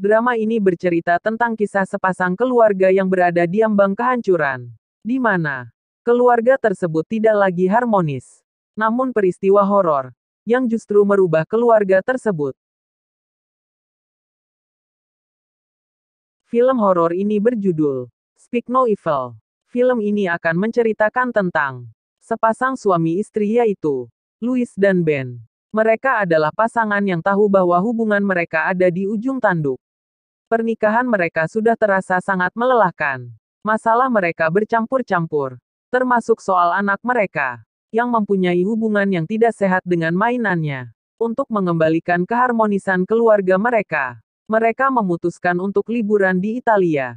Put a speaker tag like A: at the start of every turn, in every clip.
A: Drama ini bercerita tentang kisah sepasang keluarga yang berada di ambang kehancuran. Di mana keluarga tersebut tidak lagi harmonis. Namun peristiwa horor yang justru merubah keluarga tersebut. Film horor ini berjudul Speak No Evil. Film ini akan menceritakan tentang sepasang suami istri yaitu Louis dan Ben. Mereka adalah pasangan yang tahu bahwa hubungan mereka ada di ujung tanduk. Pernikahan mereka sudah terasa sangat melelahkan. Masalah mereka bercampur-campur, termasuk soal anak mereka, yang mempunyai hubungan yang tidak sehat dengan mainannya. Untuk mengembalikan keharmonisan keluarga mereka, mereka memutuskan untuk liburan di Italia.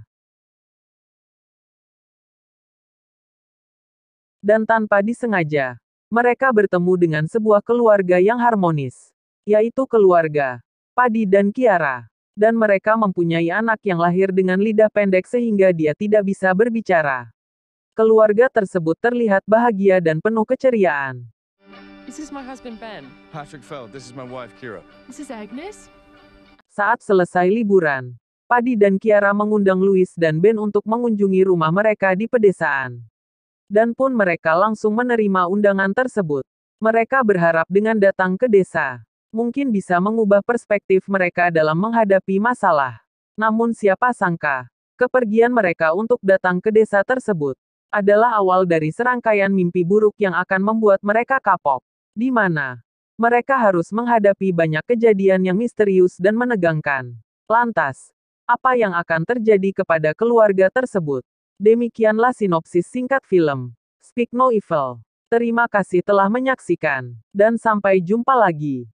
A: Dan tanpa disengaja, mereka bertemu dengan sebuah keluarga yang harmonis, yaitu keluarga Padi dan Kiara dan mereka mempunyai anak yang lahir dengan lidah pendek sehingga dia tidak bisa berbicara. Keluarga tersebut terlihat bahagia dan penuh keceriaan. This is my husband Ben. Patrick Feld, this is my wife Kira. This is Agnes. Saat selesai liburan, Padi dan Kiara mengundang Louis dan Ben untuk mengunjungi rumah mereka di pedesaan. Dan pun mereka langsung menerima undangan tersebut. Mereka berharap dengan datang ke desa, mungkin bisa mengubah perspektif mereka dalam menghadapi masalah. Namun siapa sangka, kepergian mereka untuk datang ke desa tersebut adalah awal dari serangkaian mimpi buruk yang akan membuat mereka kapok. Di mana mereka harus menghadapi banyak kejadian yang misterius dan menegangkan. Lantas, apa yang akan terjadi kepada keluarga tersebut? Demikianlah sinopsis singkat film. Speak No Evil. Terima kasih telah menyaksikan, dan sampai jumpa lagi.